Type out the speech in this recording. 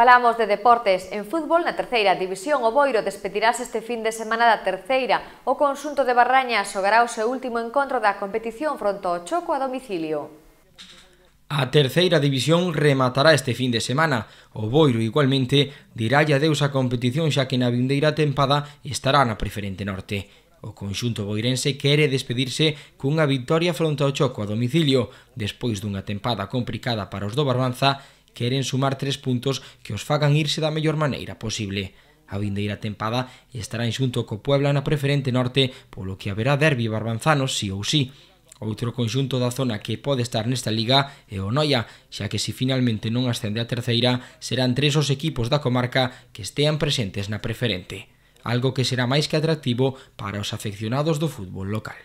Falamos de deportes. En fútbol, na terceira división, o Boiro despedirás este fin de semana da terceira. O consunto de Barrañas xogará o seu último encontro da competición fronte ao Choco a domicilio. A terceira división rematará este fin de semana. O Boiro, igualmente, ya adeus á competición xa que na vindeira tempada estará na preferente norte. O conxunto boirense quere despedirse cunha victoria fronte ao Choco a domicilio, despois dunha tempada complicada para os do Barbanza Queren sumar tres puntos que os fagan irse da mellor maneira posible. A vindeira tempada estarán xunto co Puebla na preferente norte, polo que haberá derbi barbanzano sí ou sí. Outro conxunto da zona que pode estar nesta liga é o Noia, xa que se finalmente non ascende a terceira, serán tres os equipos da comarca que estean presentes na preferente. Algo que será máis que atractivo para os afeccionados do fútbol local.